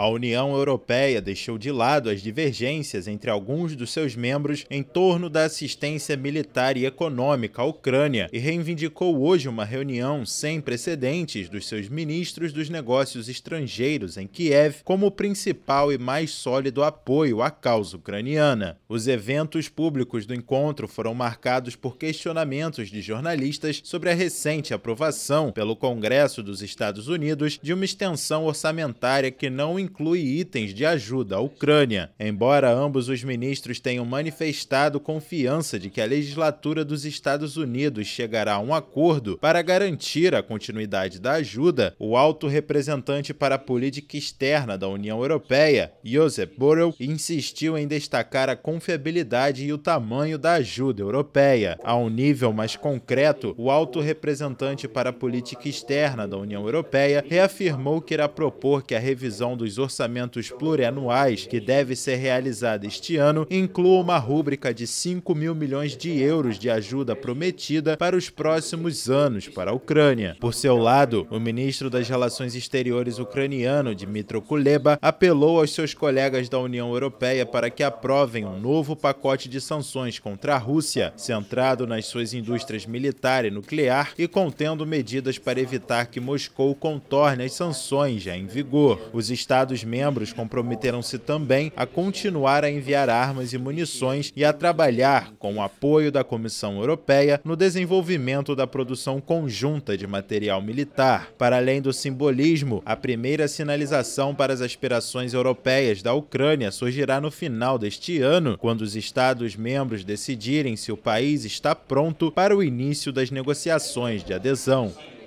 A União Europeia deixou de lado as divergências entre alguns dos seus membros em torno da assistência militar e econômica à Ucrânia e reivindicou hoje uma reunião sem precedentes dos seus ministros dos negócios estrangeiros em Kiev como principal e mais sólido apoio à causa ucraniana. Os eventos públicos do encontro foram marcados por questionamentos de jornalistas sobre a recente aprovação pelo Congresso dos Estados Unidos de uma extensão orçamentária que não inclui itens de ajuda à Ucrânia, embora ambos os ministros tenham manifestado confiança de que a legislatura dos Estados Unidos chegará a um acordo para garantir a continuidade da ajuda, o alto representante para a política externa da União Europeia, Josep Borrell, insistiu em destacar a confiabilidade e o tamanho da ajuda europeia. A um nível mais concreto, o alto representante para a política externa da União Europeia reafirmou que irá propor que a revisão dos orçamentos plurianuais, que deve ser realizada este ano, inclua uma rúbrica de 5 mil milhões de euros de ajuda prometida para os próximos anos para a Ucrânia. Por seu lado, o ministro das Relações Exteriores ucraniano, Dmitry Kuleba, apelou aos seus colegas da União Europeia para que aprovem um novo pacote de sanções contra a Rússia, centrado nas suas indústrias militar e nuclear e contendo medidas para evitar que Moscou contorne as sanções já em vigor. Os Estados Estados-membros comprometeram-se também a continuar a enviar armas e munições e a trabalhar, com o apoio da Comissão Europeia, no desenvolvimento da produção conjunta de material militar. Para além do simbolismo, a primeira sinalização para as aspirações europeias da Ucrânia surgirá no final deste ano, quando os Estados-membros decidirem se o país está pronto para o início das negociações de adesão.